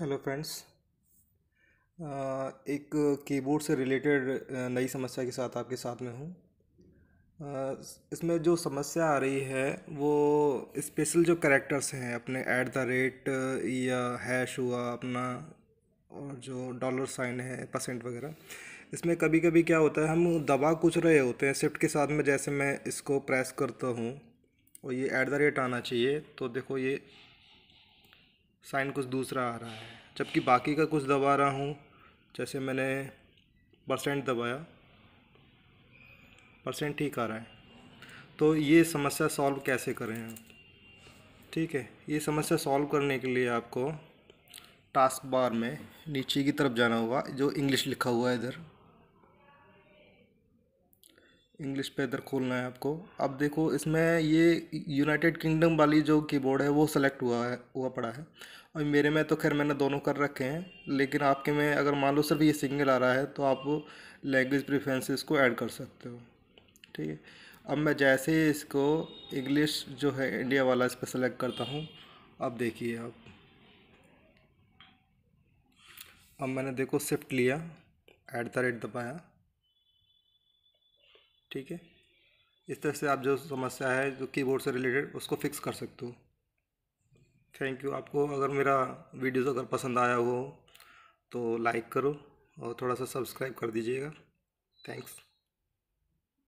hello friends uh, एक keyboard से related uh, नई समस्या के साथ आपके साथ में हूँ uh, इसमें जो समस्या आ रही है वो स्पेशल जो करेक्टर्स हैं अपने ऐट द रेट या हैश हुआ अपना और जो डॉलर साइन है परसेंट वगैरह इसमें कभी कभी क्या होता है हम दबा कुछ रहे होते हैं शिफ्ट के साथ में जैसे मैं इसको प्रेस करता हूँ और ये ऐट द रेट आना चाहिए तो देखो ये साइन कुछ दूसरा आ रहा है जबकि बाकी का कुछ दबा रहा हूँ जैसे मैंने परसेंट दबाया परसेंट ठीक आ रहा है तो ये समस्या सॉल्व कैसे करें आप ठीक है ये समस्या सॉल्व करने के लिए आपको टास्क बार में नीचे की तरफ जाना होगा जो इंग्लिश लिखा हुआ है इधर इंग्लिश पे इधर खोलना है आपको अब देखो इसमें ये यूनाइटेड किंगडम वाली जो कीबोर्ड है वो सेलेक्ट हुआ है हुआ पड़ा है और मेरे में तो खैर मैंने दोनों कर रखे हैं लेकिन आपके में अगर मान लो सिर्फ ये सिंगल आ रहा है तो आप लैंग्वेज प्रिफ्रेंसेस को ऐड कर सकते हो ठीक है अब मैं जैसे ही इसको इंग्लिश जो है इंडिया वाला इस पर सेलेक्ट करता हूँ अब देखिए आप अब मैंने देखो शिफ्ट लिया ऐट द रेट दबाया ठीक है इस तरह से आप जो समस्या है जो कीबोर्ड से रिलेटेड उसको फिक्स कर सकते हो थैंक यू आपको अगर मेरा वीडियोस अगर पसंद आया हो तो लाइक करो और थोड़ा सा सब्सक्राइब कर दीजिएगा थैंक्स